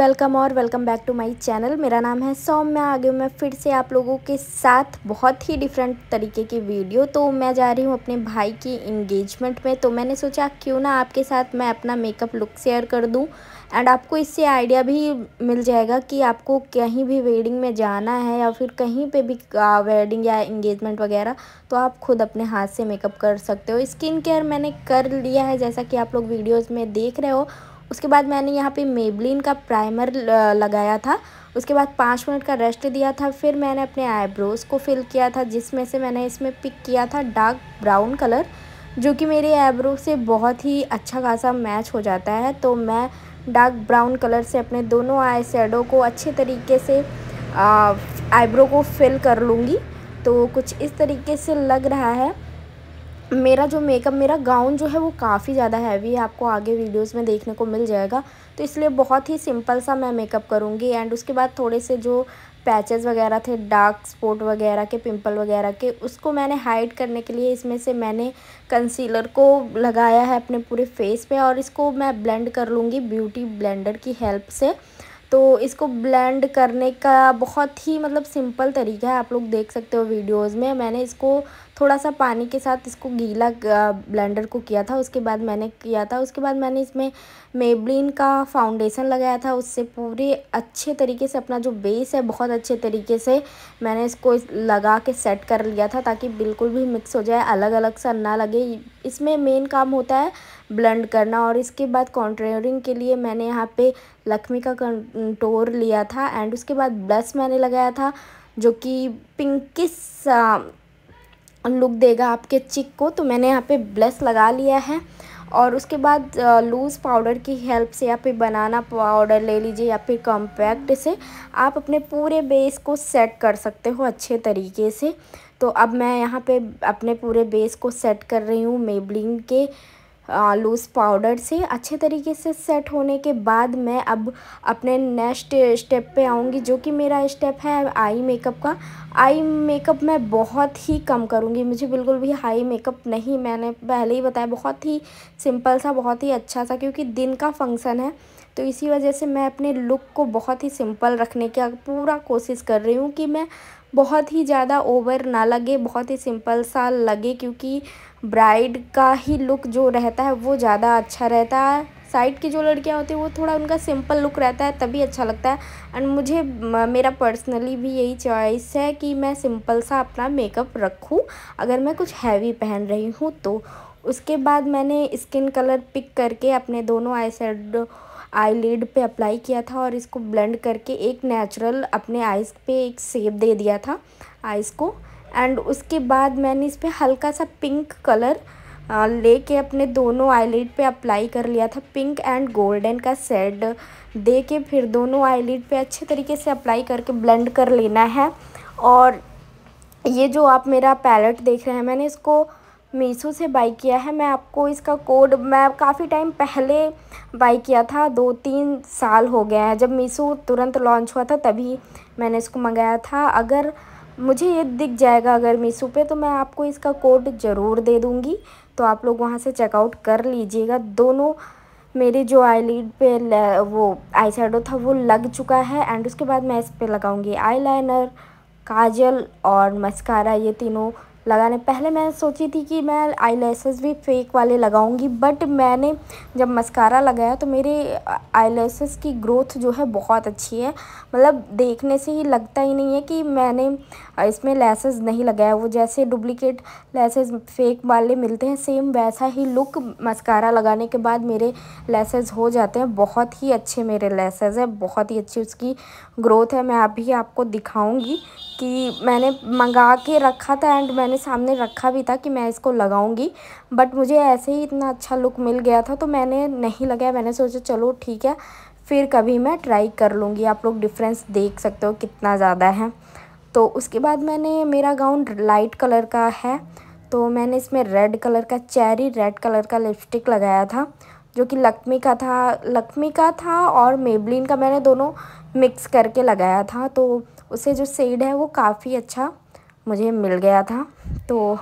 welcome और welcome back to my channel मेरा नाम है सोम मैं आगे मैं फिर से आप लोगों के साथ बहुत ही डिफरेंट तरीके की वीडियो तो मैं जा रही हूँ अपने भाई की इंगेजमेंट में तो मैंने सोचा क्यों ना आपके साथ मैं अपना मेकअप लुक शेयर कर दूँ एंड आपको इससे आइडिया भी मिल जाएगा कि आपको कहीं भी वेडिंग में जाना है या फिर कहीं पे भी वेडिंग या इंगेजमेंट वगैरह तो आप खुद अपने हाथ से मेकअप कर सकते हो स्किन केयर मैंने कर लिया है जैसा कि आप लोग वीडियोज़ में देख रहे हो उसके बाद मैंने यहाँ पे मेबलिन का प्राइमर लगाया था उसके बाद पाँच मिनट का रेस्ट दिया था फिर मैंने अपने आईब्रोज़ को फिल किया था जिसमें से मैंने इसमें पिक किया था डार्क ब्राउन कलर जो कि मेरे आईब्रो से बहुत ही अच्छा खासा मैच हो जाता है तो मैं डार्क ब्राउन कलर से अपने दोनों आई को अच्छे तरीके से आईब्रो को फिल कर लूँगी तो कुछ इस तरीके से लग रहा है मेरा जो मेकअप मेरा गाउन जो है वो काफ़ी ज़्यादा हैवी है आपको आगे वीडियोस में देखने को मिल जाएगा तो इसलिए बहुत ही सिंपल सा मैं मेकअप करूँगी एंड उसके बाद थोड़े से जो पैचेस वगैरह थे डार्क स्पॉट वगैरह के पिंपल वगैरह के उसको मैंने हाइड करने के लिए इसमें से मैंने कंसीलर को लगाया है अपने पूरे फेस पर और इसको मैं ब्लेंड कर लूँगी ब्यूटी ब्लेंडर की हेल्प से तो इसको ब्लेंड करने का बहुत ही मतलब सिंपल तरीका है आप लोग देख सकते हो वीडियोस में मैंने इसको थोड़ा सा पानी के साथ इसको गीला ब्लेंडर को किया था उसके बाद मैंने किया था उसके बाद मैंने इसमें मेबलिन का फाउंडेशन लगाया था उससे पूरे अच्छे तरीके से अपना जो बेस है बहुत अच्छे तरीके से मैंने इसको लगा के सेट कर लिया था ताकि बिल्कुल भी मिक्स हो जाए अलग अलग सा ना लगे इसमें मेन काम होता है ब्लेंड करना और इसके बाद कॉन्ट्रेरिंग के लिए मैंने यहाँ पर लक्ष्मी का कंटोर लिया था एंड उसके बाद ब्लश मैंने लगाया था जो कि पिंकिस लुक देगा आपके चिक को तो मैंने यहाँ पे ब्लश लगा लिया है और उसके बाद लूज़ पाउडर की हेल्प से या फिर बनाना पाउडर ले लीजिए या फिर कॉम्पैक्ट से आप अपने पूरे बेस को सेट कर सकते हो अच्छे तरीके से तो अब मैं यहाँ पे अपने पूरे बेस को सेट कर रही हूँ मेबलिंग के लूज़ पाउडर से अच्छे तरीके से सेट होने के बाद मैं अब अपने नेक्स्ट स्टेप पे आऊँगी जो कि मेरा स्टेप है आई मेकअप का आई मेकअप मैं बहुत ही कम करूँगी मुझे बिल्कुल भी हाई मेकअप नहीं मैंने पहले ही बताया बहुत ही सिंपल सा बहुत ही अच्छा सा क्योंकि दिन का फंक्शन है तो इसी वजह से मैं अपने लुक को बहुत ही सिंपल रखने की पूरा कोशिश कर रही हूँ कि मैं बहुत ही ज़्यादा ओवर ना लगे बहुत ही सिंपल सा लगे क्योंकि ब्राइड का ही लुक जो रहता है वो ज़्यादा अच्छा रहता है साइड की जो लड़कियाँ होती हैं वो थोड़ा उनका सिंपल लुक रहता है तभी अच्छा लगता है एंड मुझे मेरा पर्सनली भी यही चॉइस है कि मैं सिंपल सा अपना मेकअप रखूं अगर मैं कुछ हैवी पहन रही हूँ तो उसके बाद मैंने स्किन कलर पिक करके अपने दोनों आई आईलिड पे अप्लाई किया था और इसको ब्लेंड करके एक नेचुरल अपने आइस पे एक सेप दे दिया था आइस को एंड उसके बाद मैंने इस पर हल्का सा पिंक कलर लेके अपने दोनों आईलिड पे अप्लाई कर लिया था पिंक एंड गोल्डन का सेड दे के फिर दोनों आईलिड पे अच्छे तरीके से अप्लाई करके ब्लेंड कर लेना है और ये जो आप मेरा पैलेट देख रहे हैं मैंने इसको मीशो से बाई किया है मैं आपको इसका कोड मैं काफ़ी टाइम पहले बाई किया था दो तीन साल हो गया है जब मीशो तुरंत लॉन्च हुआ था तभी मैंने इसको मंगाया था अगर मुझे ये दिख जाएगा अगर मीशो पे तो मैं आपको इसका कोड ज़रूर दे दूँगी तो आप लोग वहाँ से चेकआउट कर लीजिएगा दोनों मेरे जो आई लीड पे वो आई था वो लग चुका है एंड उसके बाद मैं इस पर लगाऊँगी आई काजल और मस्कारा ये तीनों लगाने पहले मैं सोची थी कि मैं आई भी फेक वाले लगाऊंगी बट मैंने जब मस्कारा लगाया तो मेरे आई की ग्रोथ जो है बहुत अच्छी है मतलब देखने से ही लगता ही नहीं है कि मैंने इसमें लेसेस नहीं लगाया वो जैसे डुप्लीकेट लेसेस फेक वाले मिलते हैं सेम वैसा ही लुक मस्कारा लगाने के बाद मेरे लेसेस हो जाते हैं बहुत ही अच्छे मेरे लेसेस हैं बहुत ही अच्छी उसकी ग्रोथ है मैं अभी आपको दिखाऊंगी कि मैंने मंगा के रखा था एंड मैंने सामने रखा भी था कि मैं इसको लगाऊंगी बट मुझे ऐसे ही इतना अच्छा लुक मिल गया था तो मैंने नहीं लगाया मैंने सोचा चलो ठीक है फिर कभी मैं ट्राई कर लूँगी आप लोग डिफरेंस देख सकते हो कितना ज़्यादा है तो उसके बाद मैंने मेरा गाउन लाइट कलर का है तो मैंने इसमें रेड कलर का चेरी रेड कलर का लिपस्टिक लगाया था जो कि लक्ष्मी का था लक्ष्मी का था और मेबलिन का मैंने दोनों मिक्स करके लगाया था तो उसे जो सेड है वो काफ़ी अच्छा मुझे मिल गया था तो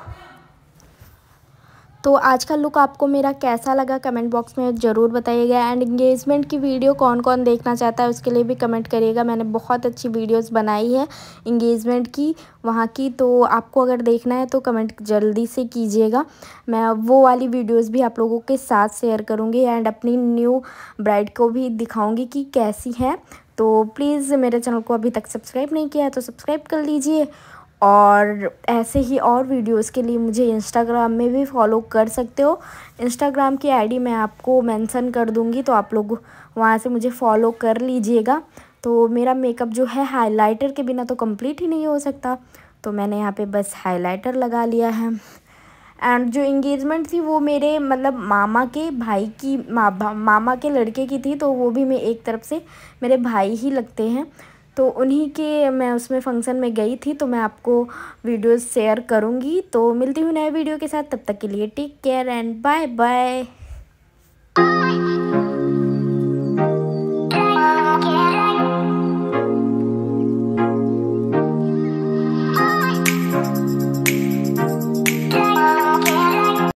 तो आज का लुक आपको मेरा कैसा लगा कमेंट बॉक्स में ज़रूर बताइएगा एंड इंगेजमेंट की वीडियो कौन कौन देखना चाहता है उसके लिए भी कमेंट करिएगा मैंने बहुत अच्छी वीडियोस बनाई है इंगेजमेंट की वहाँ की तो आपको अगर देखना है तो कमेंट जल्दी से कीजिएगा मैं वो वाली वीडियोस भी आप लोगों के साथ शेयर करूँगी एंड अपनी न्यू ब्राइड को भी दिखाऊँगी कि कैसी है तो प्लीज़ मेरे चैनल को अभी तक सब्सक्राइब नहीं किया है तो सब्सक्राइब कर लीजिए और ऐसे ही और वीडियोस के लिए मुझे इंस्टाग्राम में भी फॉलो कर सकते हो इंस्टाग्राम की आईडी मैं आपको मेंशन कर दूंगी तो आप लोग वहाँ से मुझे फॉलो कर लीजिएगा तो मेरा मेकअप जो है हाइलाइटर के बिना तो कंप्लीट ही नहीं हो सकता तो मैंने यहाँ पे बस हाइलाइटर लगा लिया है एंड जो इंगेजमेंट थी वो मेरे मतलब मामा के भाई की मा, मामा के लड़के की थी तो वो भी मैं एक तरफ से मेरे भाई ही लगते हैं तो उन्हीं के मैं उसमें फंक्शन में गई थी तो मैं आपको वीडियोस शेयर करूँगी तो मिलती हूँ नए वीडियो के साथ तब तक के लिए take care and bye bye